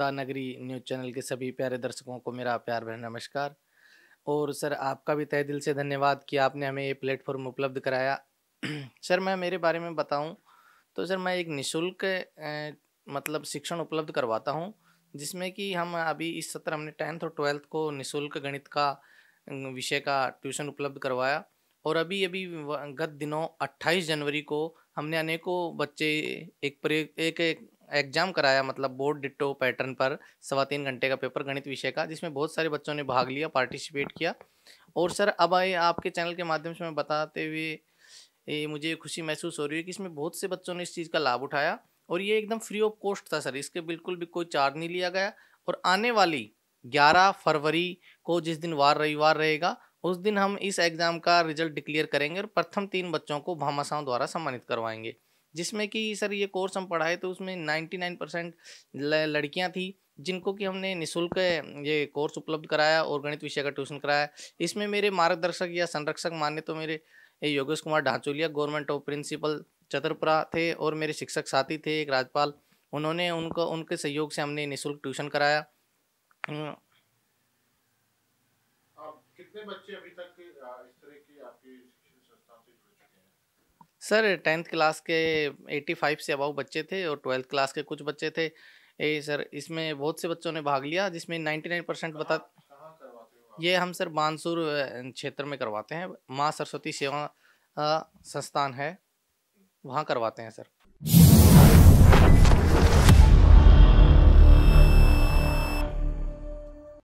The नगरी news channel के सभी प्यारे दर्शकों को मेरा प्यार भरे नमस्कार और सर आपका भी तय दिल से धन्यवाद कि आपने हमें ये प्लेटफॉर्म उपलब्ध कराया सर मैं मेरे बारे में बताऊं तो सर मैं एक निशुल्क मतलब शिक्षण उपलब्ध करवाता हूं जिसमें कि हम अभी इस सत्र हमने टेंथ और ट्वेल्थ को निशुल्क गणित का विषय का ट्यूशन उपलब्ध करवाया और अभी अभी गत दिनों 28 जनवरी को हमने अनेकों बच्चे एक प्रे एक, एक एग्जाम कराया मतलब बोर्ड डिट्टो पैटर्न पर सवा तीन घंटे का पेपर गणित विषय का जिसमें बहुत सारे बच्चों ने भाग लिया पार्टिसिपेट किया और सर अब आए आपके चैनल के माध्यम से मैं बताते हुए ये मुझे खुशी महसूस हो रही है कि इसमें बहुत से बच्चों ने इस चीज़ का लाभ उठाया और ये एकदम फ्री ऑफ कॉस्ट था सर इसके बिल्कुल भी कोई चार्ज नहीं लिया गया और आने वाली ग्यारह फरवरी को जिस दिन वार रविवार रहेगा उस दिन हम इस एग्ज़ाम का रिजल्ट डिक्लेयर करेंगे और प्रथम तीन बच्चों को भामासाओं द्वारा सम्मानित करवाएंगे जिसमें कि सर ये कोर्स हम पढ़ाए तो उसमें 99 परसेंट लड़कियाँ थी जिनको कि हमने निशुल्क ये कोर्स उपलब्ध कराया और गणित विषय का ट्यूशन कराया इसमें मेरे मार्गदर्शक या संरक्षक माने तो मेरे Yogesh Kumar Dhancholia government of principal Chatarpura थे और मेरे शिक्षक साथी थे एक राजपाल उन्होंने उनको उनके सहयोग से हमने निःशुल्क ट्यूशन कराया हम्म। कितने बच्चे अभी तक इस तरह की आपकी सर टेंथ क्लास के एटी फाइव से अबाव बच्चे थे और ट्वेल्थ क्लास के कुछ बच्चे थे ए सर इसमें बहुत से बच्चों ने भाग लिया जिसमें नाइन्टी नाइन परसेंट बता ये हम सर बानसूर क्षेत्र में करवाते हैं माँ सरस्वती सेवा संस्थान है वहाँ करवाते हैं सर